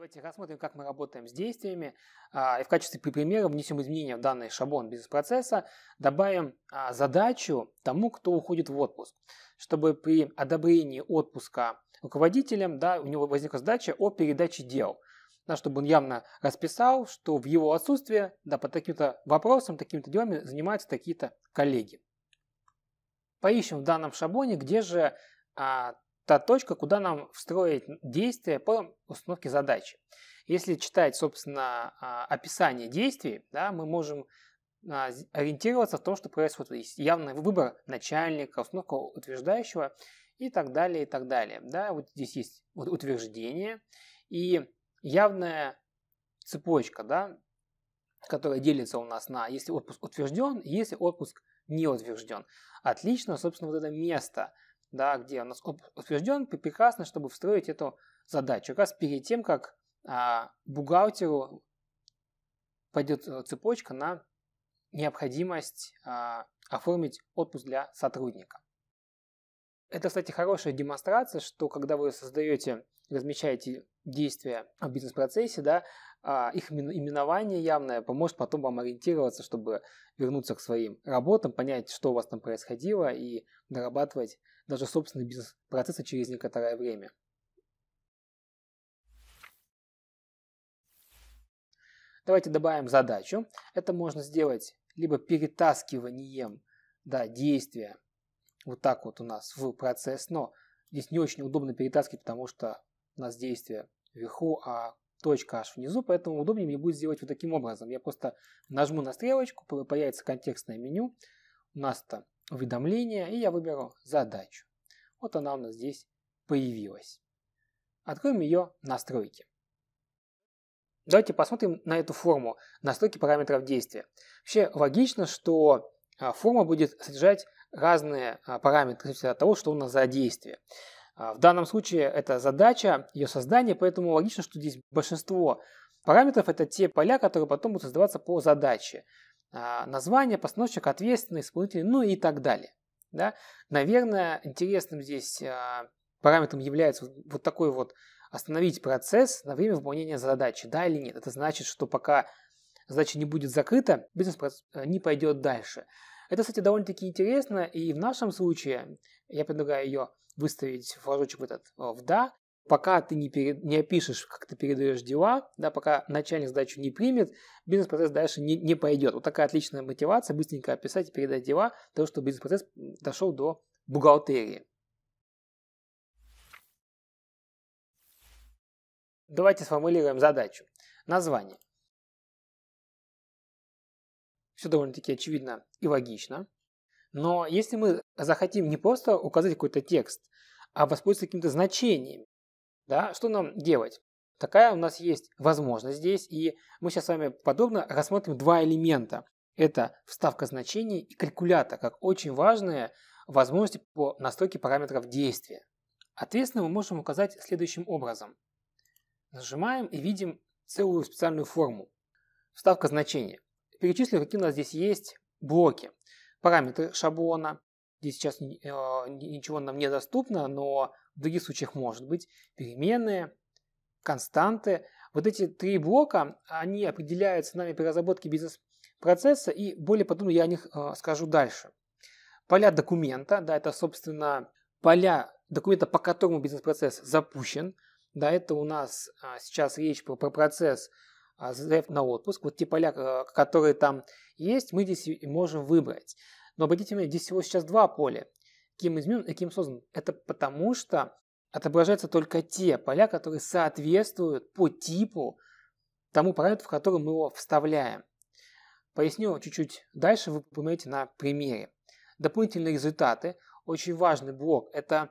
Давайте рассмотрим, как мы работаем с действиями. А, и в качестве примера внесем изменения в данный шаблон бизнес-процесса, добавим а, задачу тому, кто уходит в отпуск, чтобы при одобрении отпуска руководителем да, у него возникла задача о передаче дел. Да, чтобы он явно расписал, что в его отсутствие да, по таким-то вопросам, такими-то делами занимаются такие-то коллеги. Поищем в данном шаблоне, где же а, та точка, куда нам встроить действия по установке задачи. Если читать, собственно, а, описание действий, да, мы можем а, ориентироваться в том, что происходит. Есть явный выбор начальника, установка утверждающего и так далее, и так далее. Да, вот здесь есть утверждение и явная цепочка, да, которая делится у нас на если отпуск утвержден, если отпуск не утвержден. Отлично, собственно, вот это место – да, где у нас утвержден, прекрасно, чтобы встроить эту задачу. Как раз перед тем, как а, бухгалтеру пойдет э, цепочка на необходимость а, оформить отпуск для сотрудника. Это, кстати, хорошая демонстрация, что когда вы создаете размечаете действия в бизнес-процессе, да, а их именование явное поможет потом вам ориентироваться, чтобы вернуться к своим работам, понять, что у вас там происходило и дорабатывать даже собственный бизнес процесс через некоторое время. Давайте добавим задачу. Это можно сделать либо перетаскиванием да, действия вот так вот у нас в процесс, но здесь не очень удобно перетаскивать, потому что у нас действие вверху, а точка Аж внизу, поэтому удобнее мне будет сделать вот таким образом. Я просто нажму на стрелочку, появится контекстное меню, у нас там уведомление, и я выберу задачу. Вот она у нас здесь появилась. Откроем ее настройки. Давайте посмотрим на эту форму настройки параметров действия. Вообще логично, что а, форма будет содержать разные а, параметры, зависит от того, что у нас за действие. А, в данном случае это задача, ее создание, поэтому логично, что здесь большинство параметров – это те поля, которые потом будут создаваться по задаче. А, название, постановщик, ответственный, исполнитель, ну и так далее. Да? Наверное, интересным здесь а, параметром является вот такой вот остановить процесс на время выполнения задачи, да или нет. Это значит, что пока задача не будет закрыта, бизнес э, не пойдет дальше. Это, кстати, довольно-таки интересно, и в нашем случае я предлагаю ее выставить флажочек в этот э, в «да», пока ты не, перед, не опишешь, как ты передаешь дела, да, пока начальник задачу не примет, бизнес-процесс дальше не, не пойдет. Вот такая отличная мотивация, быстренько описать и передать дела, того, чтобы бизнес-процесс дошел до бухгалтерии. Давайте сформулируем задачу. Название. Все довольно-таки очевидно и логично. Но если мы захотим не просто указать какой-то текст, а воспользоваться каким-то значением, да, что нам делать? Такая у нас есть возможность здесь, и мы сейчас с вами подробно рассмотрим два элемента. Это вставка значений и калькулятор, как очень важные возможности по настройке параметров действия. Ответственно мы можем указать следующим образом. Нажимаем и видим целую специальную форму. Вставка значения перечислю, какие у нас здесь есть блоки. Параметры шаблона. Здесь сейчас э, ничего нам не доступно, но в других случаях может быть. Переменные, константы. Вот эти три блока, они определяются нами при разработке бизнес-процесса, и более подробно я о них э, скажу дальше. Поля документа, да, это, собственно, поля документа, по которому бизнес-процесс запущен. Да, это у нас а, сейчас речь про, про процесс а, заявку на отпуск, вот те поля, э, которые там есть, мы здесь можем выбрать. Но обратите внимание, здесь всего сейчас два поля. Кем изменен и кем создан. Это потому что отображаются только те поля, которые соответствуют по типу тому параметру, в который мы его вставляем. Поясню чуть-чуть дальше, вы понимаете на примере. Дополнительные результаты. Очень важный блок – это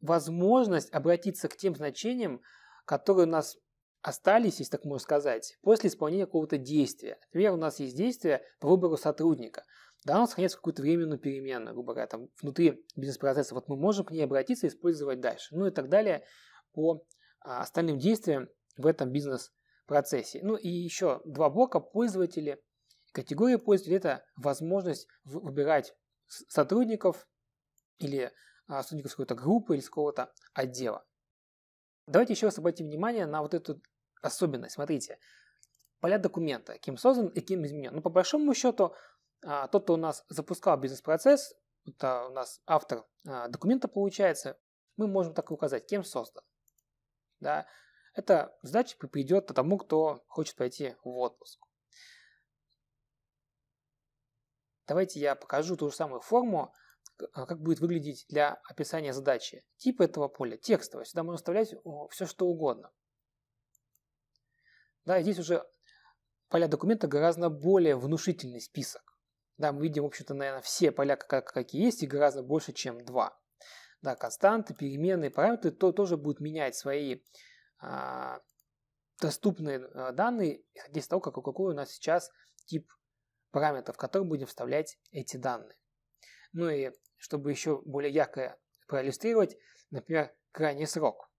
возможность обратиться к тем значениям, которые у нас остались, если так можно сказать, после исполнения какого-то действия. Например, у нас есть действие по выбору сотрудника. Да, он сохраняется какую-то временную переменную, грубо говоря, там, внутри бизнес-процесса. Вот мы можем к ней обратиться и использовать дальше. Ну и так далее по а, остальным действиям в этом бизнес-процессе. Ну и еще два блока пользователи. Категория пользователей – это возможность выбирать сотрудников или а, сотрудников какой-то группы или какого-то отдела. Давайте еще раз обратим внимание на вот эту особенность. Смотрите, поля документа, кем создан и кем изменен. Ну, по большому счету, а, тот, кто у нас запускал бизнес-процесс, это а, у нас автор а, документа получается, мы можем так и указать, кем создан. Да? Эта задача придет тому, кто хочет пойти в отпуск. Давайте я покажу ту же самую форму, а, как будет выглядеть для описания задачи. Тип этого поля – текстовое. Сюда можно вставлять все, что угодно. Да, здесь уже поля документа гораздо более внушительный список. Да, мы видим, в общем-то, наверное, все поля, как, какие есть, и гораздо больше, чем два. Да, константы, переменные, параметры то, тоже будут менять свои а, доступные а, данные, исходя из того, как, какой у нас сейчас тип параметров, в который будем вставлять эти данные. Ну и, чтобы еще более ярко проиллюстрировать, например, крайний срок.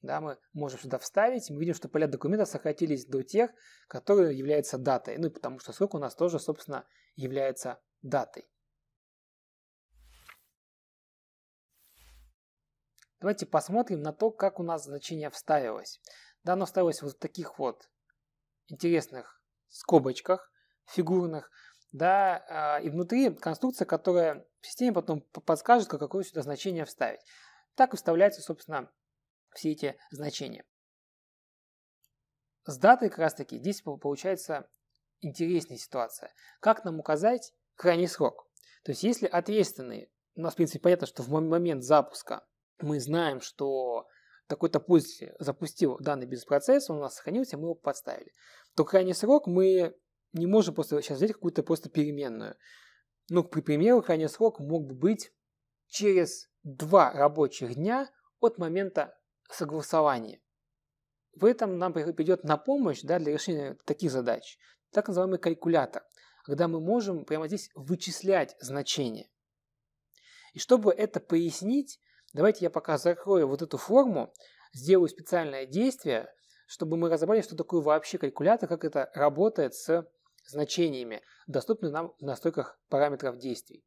Да, мы можем сюда вставить, мы видим, что поля документа сократились до тех, которые являются датой. Ну, потому что срок у нас тоже, собственно, является датой. Давайте посмотрим на то, как у нас значение вставилось. Да, оно вставилось вот в таких вот интересных скобочках фигурных да, а, и внутри конструкция, которая в системе потом подскажет, какое сюда значение вставить. Так и вставляются, собственно, все эти значения. С датой как раз таки здесь получается интереснее ситуация. Как нам указать крайний срок? То есть если ответственный, у нас в принципе понятно, что в момент запуска мы знаем, что такой-то пользователь запустил данный бизнес-процесс, он у нас сохранился, мы его подставили, то крайний срок мы не можем просто сейчас взять какую-то просто переменную. Ну, к примеру, крайний срок мог бы быть через два рабочих дня от момента согласования. В этом нам придет на помощь да, для решения таких задач так называемый калькулятор, когда мы можем прямо здесь вычислять значение. И чтобы это пояснить, давайте я пока закрою вот эту форму, сделаю специальное действие, чтобы мы разобрали, что такое вообще калькулятор, как это работает с значениями, доступны нам в настройках параметров действий.